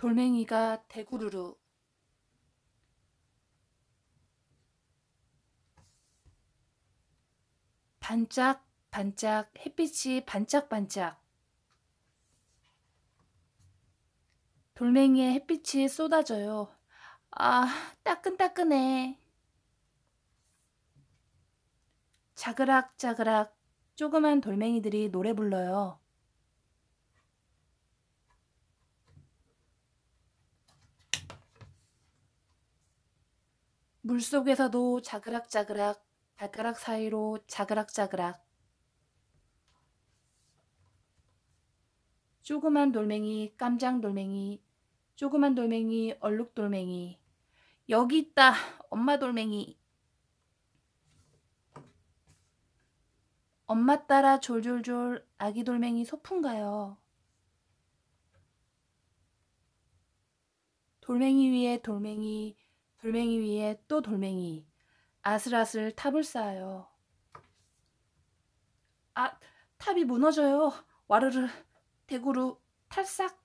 돌멩이가 대구르르 반짝 반짝 햇빛이 반짝반짝 돌멩이에 햇빛이 쏟아져요. 아, 따끈따끈해. 자그락자그락 조그만 돌멩이들이 노래 불러요. 물속에서도 자그락자그락 발가락 사이로 자그락자그락 조그만 돌멩이 깜장 돌멩이 조그만 돌멩이 얼룩 돌멩이 여기 있다 엄마 돌멩이 엄마 따라 졸졸졸 아기 돌멩이 소풍 가요. 돌멩이 위에 돌멩이 돌멩이 위에 또 돌멩이 아슬아슬 탑을 쌓아요. 아, 탑이 무너져요. 와르르 대구루 탈싹.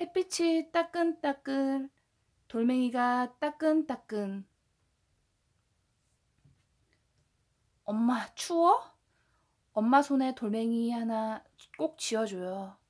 햇빛이 따끈따끈, 돌멩이가 따끈따끈. 엄마 추워? 엄마 손에 돌멩이 하나 꼭 쥐어줘요.